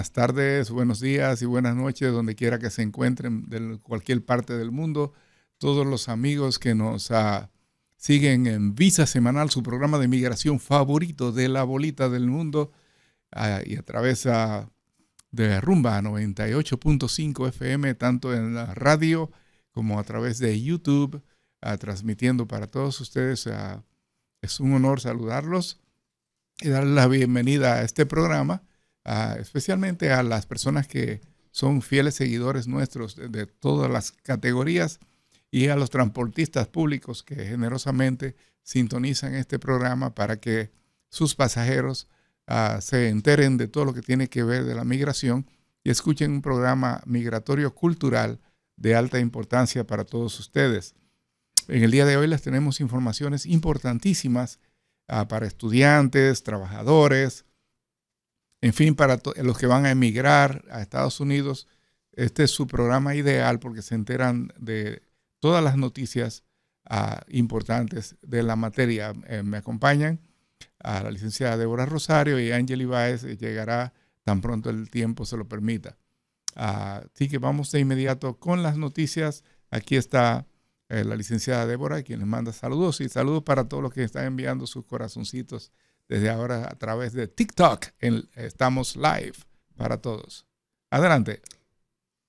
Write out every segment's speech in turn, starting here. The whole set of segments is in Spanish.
buenas tardes, buenos días y buenas noches, donde quiera que se encuentren de cualquier parte del mundo. Todos los amigos que nos ah, siguen en Visa Semanal, su programa de migración favorito de la bolita del mundo, ah, y a través ah, de Rumba 98.5 FM, tanto en la radio como a través de YouTube, transmitiendo para todos ustedes. es un honor saludarlos y darles la bienvenida a este programa especialmente a las personas que son fieles seguidores nuestros de, todas las categorías y a los transportistas públicos que generosamente sintonizan este programa para que sus pasajeros ah, se enteren de todo lo que tiene que ver de la migración y escuchen un programa migratorio cultural de alta importancia para todos ustedes. En el día de hoy les tenemos informaciones importantísimas ah, para estudiantes, trabajadores, en fin, para los que van a emigrar a Estados Unidos, este es su programa ideal porque se enteran de todas las noticias ah, importantes de la materia. Eh, me acompañan a la licenciada Débora Rosario y Ángel Ibáez eh, llegará tan pronto el tiempo se lo permita. Ah, así que vamos de inmediato con las noticias. Aquí está eh, la licenciada Débora, quien les manda saludos y saludos para todos los que están enviando sus corazoncitos desde ahora a través de TikTok estamos live para todos. Adelante.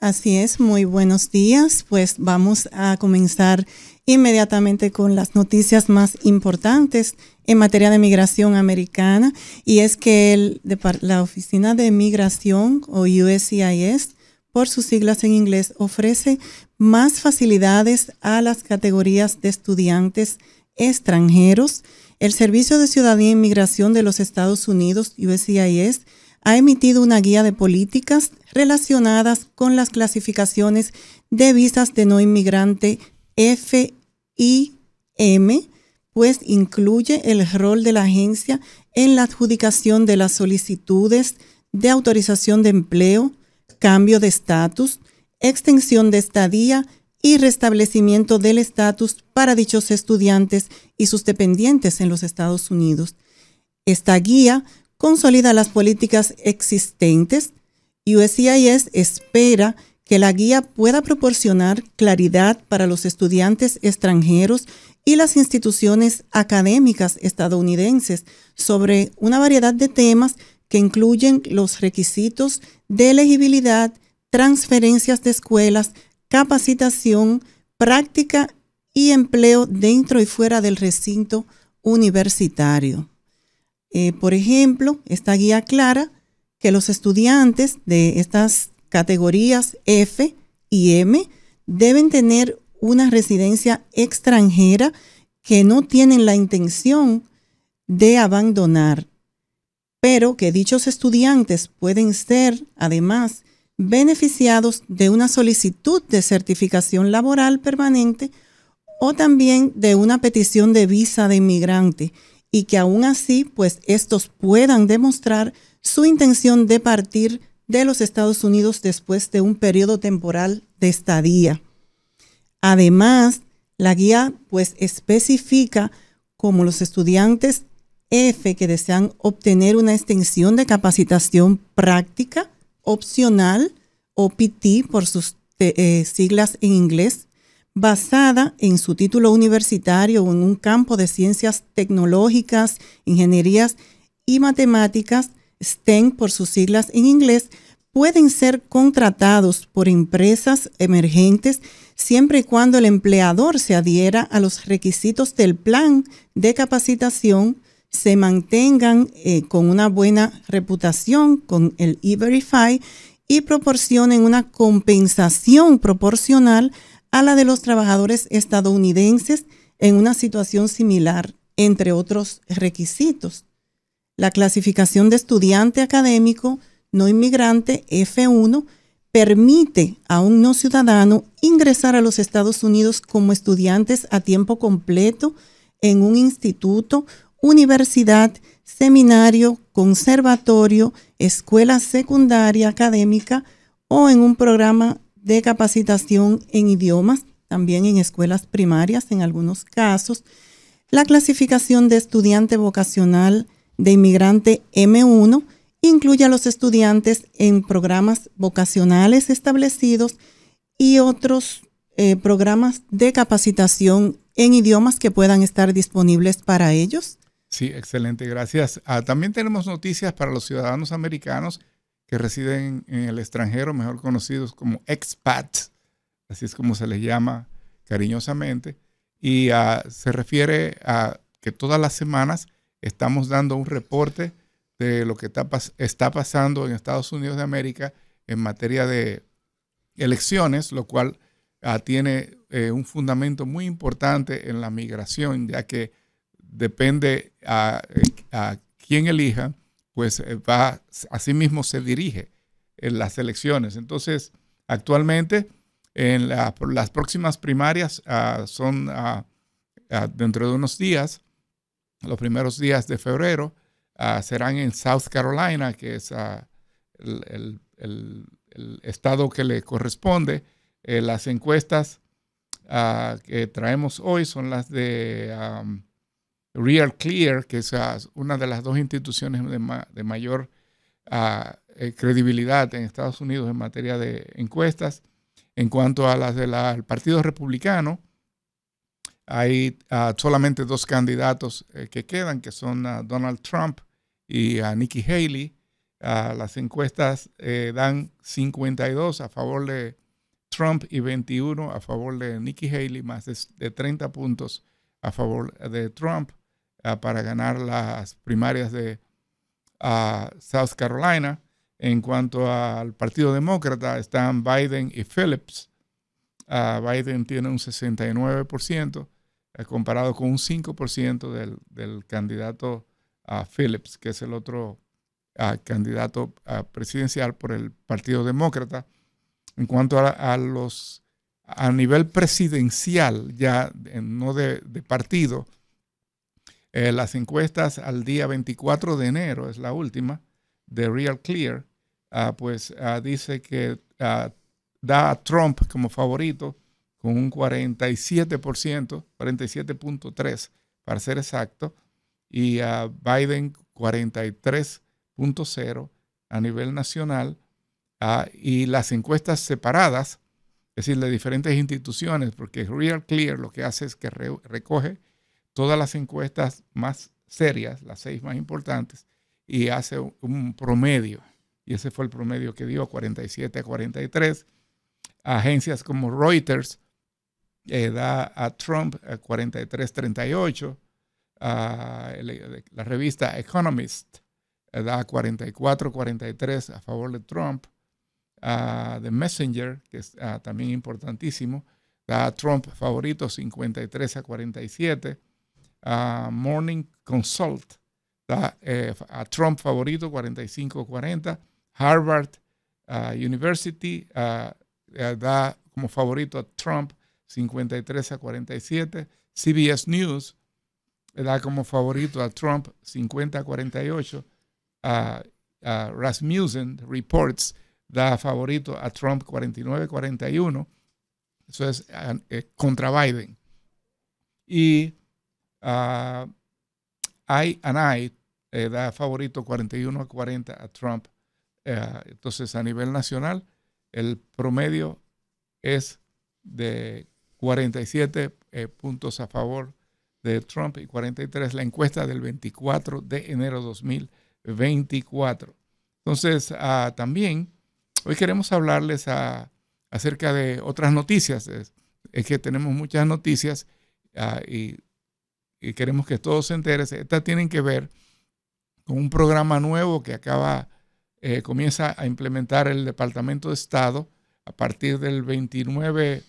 Así es, muy buenos días. Pues vamos a comenzar inmediatamente con las noticias más importantes en materia de migración americana. Y es que la Oficina de Migración o USCIS, por sus siglas en inglés, ofrece más facilidades a las categorías de estudiantes extranjeros el Servicio de Ciudadanía e Inmigración de los Estados Unidos, USCIS, ha emitido una guía de políticas relacionadas con las clasificaciones de visas de no inmigrante FIM, pues incluye el rol de la agencia en la adjudicación de las solicitudes de autorización de empleo, cambio de estatus, extensión de estadía y restablecimiento del estatus para dichos estudiantes y sus dependientes en los Estados Unidos. Esta guía consolida las políticas existentes. USCIS espera que la guía pueda proporcionar claridad para los estudiantes extranjeros y las instituciones académicas estadounidenses sobre una variedad de temas que incluyen los requisitos de elegibilidad, transferencias de escuelas, capacitación, práctica y empleo dentro y fuera del recinto universitario. Eh, por ejemplo, esta guía clara que los estudiantes de estas categorías F y M deben tener una residencia extranjera que no tienen la intención de abandonar, pero que dichos estudiantes pueden ser, además, beneficiados de una solicitud de certificación laboral permanente o también de una petición de visa de inmigrante y que aún así pues estos puedan demostrar su intención de partir de los Estados Unidos después de un periodo temporal de estadía. Además, la guía pues especifica como los estudiantes F que desean obtener una extensión de capacitación práctica, opcional, OPT por sus eh, eh, siglas en inglés, basada en su título universitario en un campo de ciencias tecnológicas, ingenierías y matemáticas, STEM por sus siglas en inglés, pueden ser contratados por empresas emergentes siempre y cuando el empleador se adhiera a los requisitos del plan de capacitación se mantengan eh, con una buena reputación con el E-Verify y proporcionen una compensación proporcional a la de los trabajadores estadounidenses en una situación similar, entre otros requisitos. La clasificación de estudiante académico no inmigrante F1 permite a un no ciudadano ingresar a los Estados Unidos como estudiantes a tiempo completo en un instituto universidad, seminario, conservatorio, escuela secundaria académica o en un programa de capacitación en idiomas, también en escuelas primarias en algunos casos. La clasificación de estudiante vocacional de inmigrante M1 incluye a los estudiantes en programas vocacionales establecidos y otros eh, programas de capacitación en idiomas que puedan estar disponibles para ellos. Sí, excelente, gracias. Ah, también tenemos noticias para los ciudadanos americanos que residen en el extranjero, mejor conocidos como expats, así es como se les llama cariñosamente, y ah, se refiere a que todas las semanas estamos dando un reporte de lo que está, pasando en Estados Unidos de América en materia de elecciones, lo cual ah, tiene eh, un fundamento muy importante en la migración, ya que depende a, quién elija, pues eh, va, así mismo se dirige en las elecciones. Entonces, actualmente, en las próximas primarias ah, son ah, ah, dentro de unos días, los primeros días de febrero, serán en South Carolina, que es el, estado que le corresponde. Eh, las encuestas que traemos hoy son las de Real Clear, que es ah, una de las dos instituciones de, mayor ah, eh, credibilidad en Estados Unidos en materia de encuestas. En cuanto a las del Partido Republicano, hay ah, solamente dos candidatos eh, que quedan, que son Donald Trump y Nikki Haley. las encuestas eh, dan 52 a favor de Trump y 21 a favor de Nikki Haley, más de 30 puntos a favor de Trump. Ah, para ganar las primarias de ah, South Carolina. En cuanto al Partido Demócrata, están Biden y Phillips. Ah, Biden tiene un 69% eh, comparado con un 5% del, del, candidato Phillips, que es el otro candidato presidencial por el Partido Demócrata. En cuanto a, los a nivel presidencial, ya no de partido, eh, las encuestas al día 24 de enero, es la última, de Real Clear, ah, pues ah, dice que ah, da a Trump como favorito con un 47%, 47.3% para ser exacto, y a Biden 43.0% a nivel nacional. y las encuestas separadas, es decir, de diferentes instituciones, porque Real Clear lo que hace es que recoge todas las encuestas más serias, las seis más importantes, y hace un promedio. Y ese fue el promedio que dio, 47 a 43. Agencias como Reuters eh, da a Trump 43-38. Eh, ah, eh, la revista Economist da 44-43 a favor de Trump. Ah, The Messenger, que es ah, también importantísimo, da a Trump favorito 53 a 47. Morning Consult, da, eh, a Trump favorito 45-40, Harvard ah, University ah, eh, da como favorito a Trump 53 a 47, CBS News eh, da como favorito a Trump 50 48, ah, Rasmussen Reports da favorito a Trump 49-41. Eso es contra Biden. Y Uh, I and I eh, da favorito 41 a 40 a Trump. Eh, entonces, a nivel nacional, el promedio es de 47 eh, puntos a favor de Trump y 43 la encuesta del 24 de enero 2024. Entonces, ah, también hoy queremos hablarles ah, acerca de otras noticias. Es, que tenemos muchas noticias y y queremos que todos se enteren, estas tienen que ver con un programa nuevo que acaba, eh, comienza a implementar el Departamento de Estado a partir del 29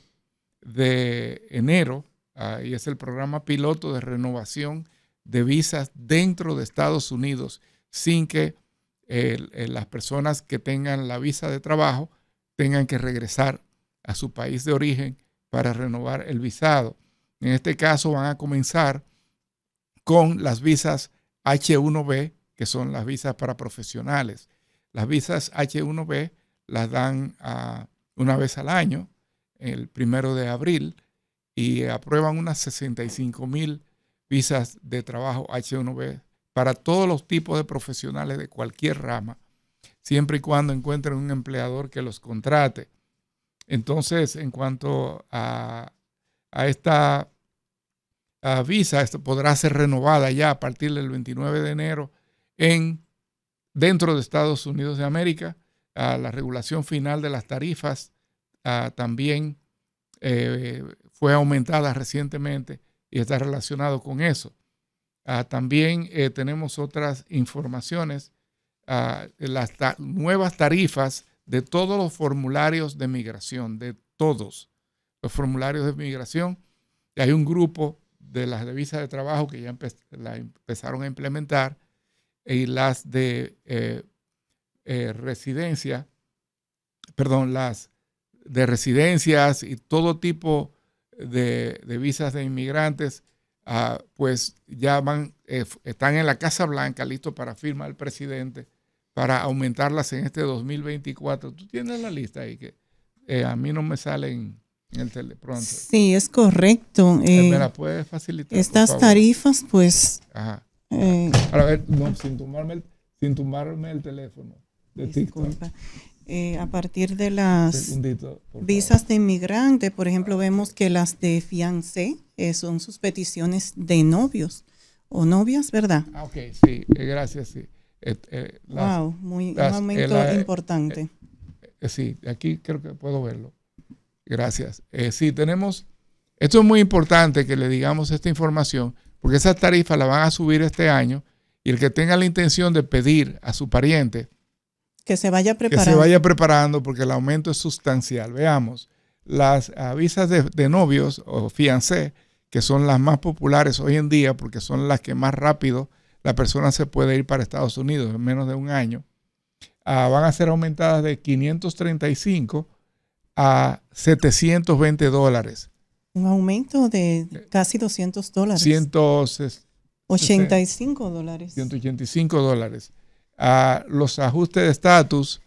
de enero, ah, y es el programa piloto de renovación de visas dentro de Estados Unidos, sin que las personas que tengan la visa de trabajo tengan que regresar a su país de origen para renovar el visado. En este caso van a comenzar con las visas H1B, que son las visas para profesionales. Las visas H1B las dan ah, una vez al año, el primero de abril, y aprueban unas 65 mil visas de trabajo H1B para todos los tipos de profesionales de cualquier rama, siempre y cuando encuentren un empleador que los contrate. Entonces, en cuanto a, a esta visa visa podrá ser renovada ya a partir del 29 de enero en, dentro de Estados Unidos de América. la regulación final de las tarifas también eh, fue aumentada recientemente y está relacionado con eso. también eh, tenemos otras informaciones. las nuevas tarifas de todos los formularios de migración, de todos los formularios de migración. hay un grupo de las de de trabajo que ya empezaron a implementar y las de eh, eh, residencia, perdón, las de residencias y todo tipo de, visas de inmigrantes, ah, pues ya van, eh, están en la Casa Blanca, listo para firmar el presidente, para aumentarlas en este 2024. Tú tienes la lista ahí que a mí no me salen el Sí, es correcto. Eh, ¿Me eh, la facilitar? Estas tarifas, pues. Ajá. Eh, a ver, no, sin, tomarme el, teléfono disculpa. a partir de las visas de inmigrante, por ejemplo, vemos que las de fiancé son sus peticiones de novios o novias, ¿verdad? Ah, ok, sí, gracias, sí. wow, muy, un momento importante. sí, aquí creo que puedo verlo Gracias. Eh, sí, tenemos, esto es muy importante que le digamos esta información, porque esa tarifa la van a subir este año y el que tenga la intención de pedir a su pariente que se vaya preparando, que se vaya preparando porque el aumento es sustancial. Veamos, las visas de, novios o fiancé, que son las más populares hoy en día porque son las que más rápido la persona se puede ir para Estados Unidos en menos de un año, ah, van a ser aumentadas de 535 a 720 dólares. Un aumento de eh, casi 200 dólares. 185 dólares. 185 dólares. Ah, los ajustes de estatus,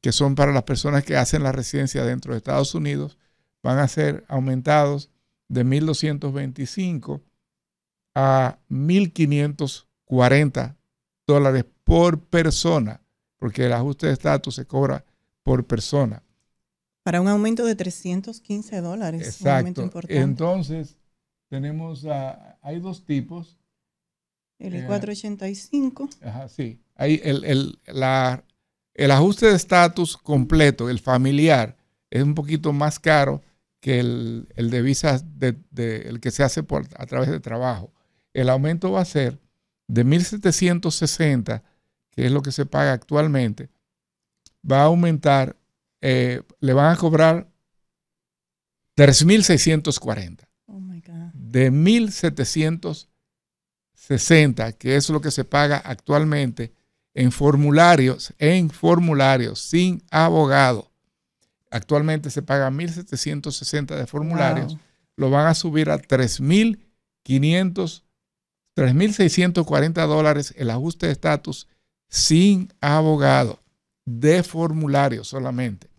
que son para las personas que hacen la residencia dentro de Estados Unidos, van a ser aumentados de 1.225 a 1.540 dólares por persona, porque el ajuste de estatus se cobra por persona. Para un aumento de 315 dólares. Exacto. Entonces, tenemos, hay dos tipos. El 485. Eh, ajá, sí. el, la, el ajuste de estatus completo, el familiar, es un poquito más caro que el, de visas, el que se hace por, a través de trabajo. El aumento va a ser de 1.760, que es lo que se paga actualmente, va a aumentar eh, le van a cobrar 3.640. De 1.760, que es lo que se paga actualmente en formularios, en formularios, sin abogado. Actualmente se paga 1.760 de formularios. Lo van a subir a 3.500, 3.640 dólares el ajuste de estatus sin abogado, de formularios solamente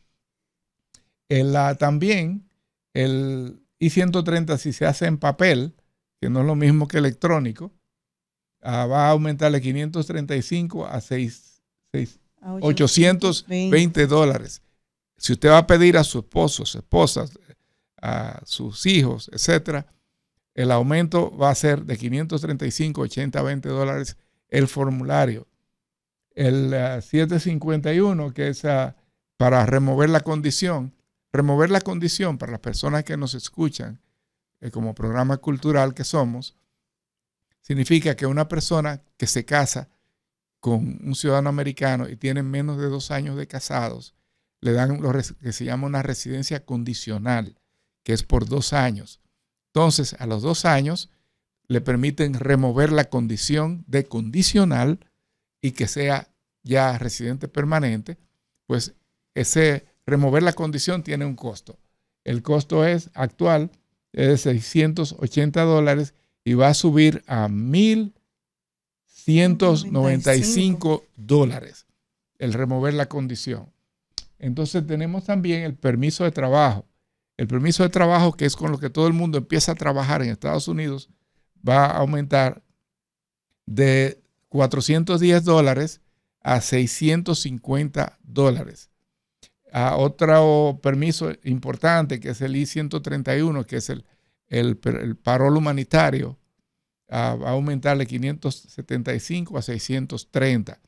la, también el I-130, si se hace en papel, que no es lo mismo que electrónico, ah, va a aumentar de 535 a 6, 820 dólares. Si usted va a pedir a su esposo, su esposa, a sus hijos, etc., el aumento va a ser de 535, 80, 20 dólares el formulario. El 751, ah, que es ah, para remover la condición, remover la condición para las personas que nos escuchan eh, como programa cultural que somos, significa que una persona que se casa con un ciudadano americano y tiene menos de dos años de casados, le dan lo que se llama una residencia condicional, que es por dos años. Entonces, a los dos años le permiten remover la condición de condicional y que sea ya residente permanente, pues ese remover la condición tiene un costo. El costo es actual es de 680 dólares y va a subir a 1.195 dólares el remover la condición. Entonces tenemos también el permiso de trabajo. El permiso de trabajo, que es con lo que todo el mundo empieza a trabajar en Estados Unidos, va a aumentar de 410 dólares a 650 dólares a otro permiso importante que es el I-131, que es el, el, parol humanitario, a, aumentar de 575 a 630.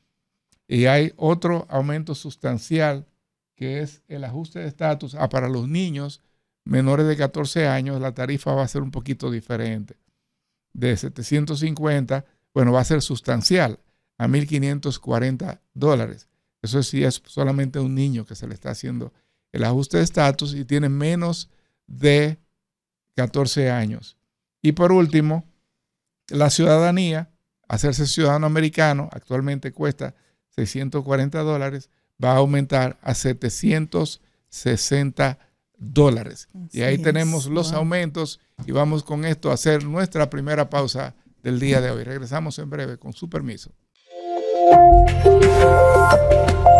Y hay otro aumento sustancial que es el ajuste de estatus. Ah, para los niños menores de 14 años, la tarifa va a ser un poquito diferente. De 750, bueno, va a ser sustancial a 1.540 dólares. Eso sí es solamente un niño que se le está haciendo el ajuste de estatus y tiene menos de 14 años. Y por último, la ciudadanía, hacerse ciudadano americano, actualmente cuesta 640 dólares, va a aumentar a 760 dólares. y ahí tenemos los aumentos y vamos con esto a hacer nuestra primera pausa del día de hoy. Regresamos en breve, con su permiso. Thank you.